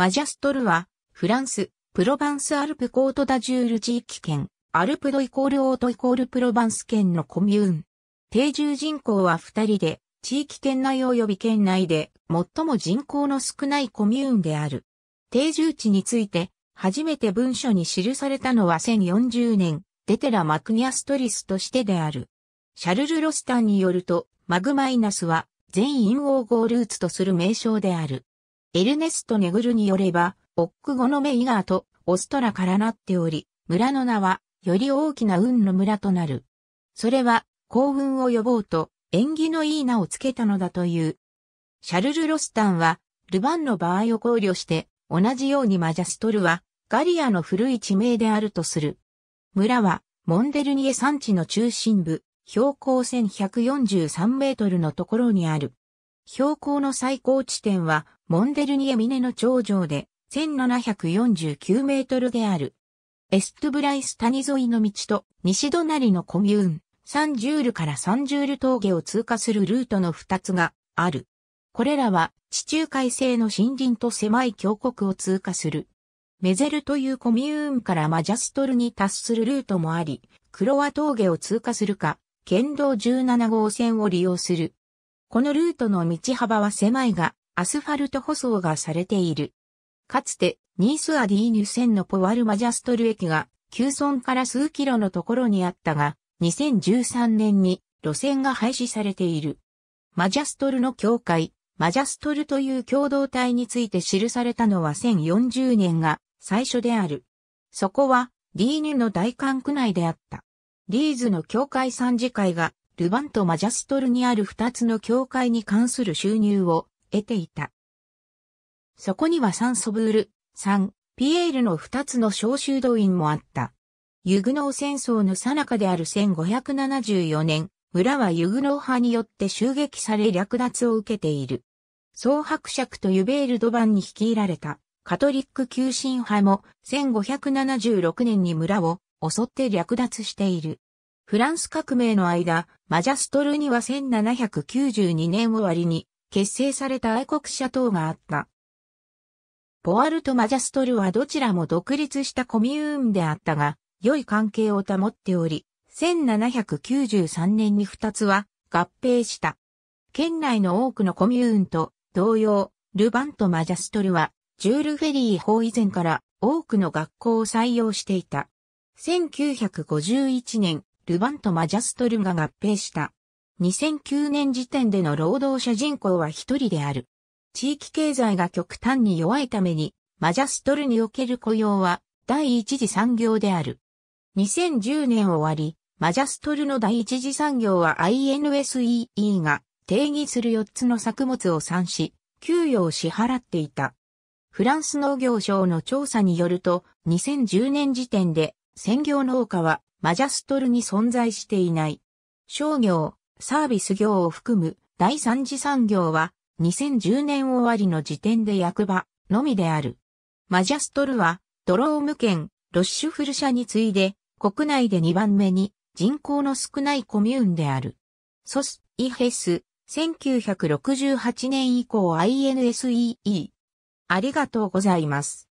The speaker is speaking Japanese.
マジャストルは、フランス、プロバンスアルプコートダジュール地域圏、アルプドイコールオートイコールプロバンス圏のコミューン。定住人口は2人で、地域圏内及び県内で最も人口の少ないコミューンである。定住地について、初めて文書に記されたのは1040年、デテラ・マクニアストリスとしてである。シャルル・ロスタンによると、マグマイナスは全員王合ルーツとする名称である。エルネスト・ネグルによれば、オック語のメイガーとオストラからなっており、村の名は、より大きな運の村となる。それは、幸運を呼ぼうと、縁起のいい名をつけたのだという。シャルル・ロスタンは、ルバンの場合を考慮して、同じようにマジャストルは、ガリアの古い地名であるとする。村は、モンデルニエ山地の中心部、標高1143メートルのところにある。標高の最高地点はモンデルニエネの頂上で1749メートルである。エストゥブライス谷沿いの道と西隣のコミューン、サンジュールからサンジュール峠を通過するルートの2つがある。これらは地中海性の森林と狭い峡谷を通過する。メゼルというコミューンからマジャストルに達するルートもあり、クロア峠を通過するか、県道17号線を利用するこのルートの道幅は狭いが、アスファルト舗装がされている。かつて、ニースアディーニュ線のポワルマジャストル駅が、旧村から数キロのところにあったが、2013年に路線が廃止されている。マジャストルの教会、マジャストルという共同体について記されたのは1040年が最初である。そこは、ディーニュの大管区内であった。リーズの教会参事会がルヴァンとマジャストルにある二つの教会に関する収入を得ていた。そこにはサンソブール、サン、ピエールの二つの召集動員もあった。ユグノー戦争の最中である1574年、村はユグノー派によって襲撃され略奪を受けている。総伯爵とユベールドバンに率いられたカトリック急進派も1576年に村を襲って略奪している。フランス革命の間、マジャストルには1792年終わりに結成された愛国者党があった。ポアルとマジャストルはどちらも独立したコミューンであったが、良い関係を保っており、1793年に2つは合併した。県内の多くのコミューンと同様、ルバンとマジャストルは、ジュール・フェリー法以前から多くの学校を採用していた。1951年、ルヴァンとマジャストルが合併した。2009年時点での労働者人口は一人である。地域経済が極端に弱いために、マジャストルにおける雇用は第一次産業である。2010年終わり、マジャストルの第一次産業は INSEE が定義する4つの作物を産し、給与を支払っていた。フランス農業省の調査によると、2010年時点で専業農家はマジャストルに存在していない。商業、サービス業を含む第三次産業は2010年終わりの時点で役場のみである。マジャストルはドローム県ロッシュフル社に次いで国内で2番目に人口の少ないコミューンである。ソス・イヘス、1968年以降 INSEE。ありがとうございます。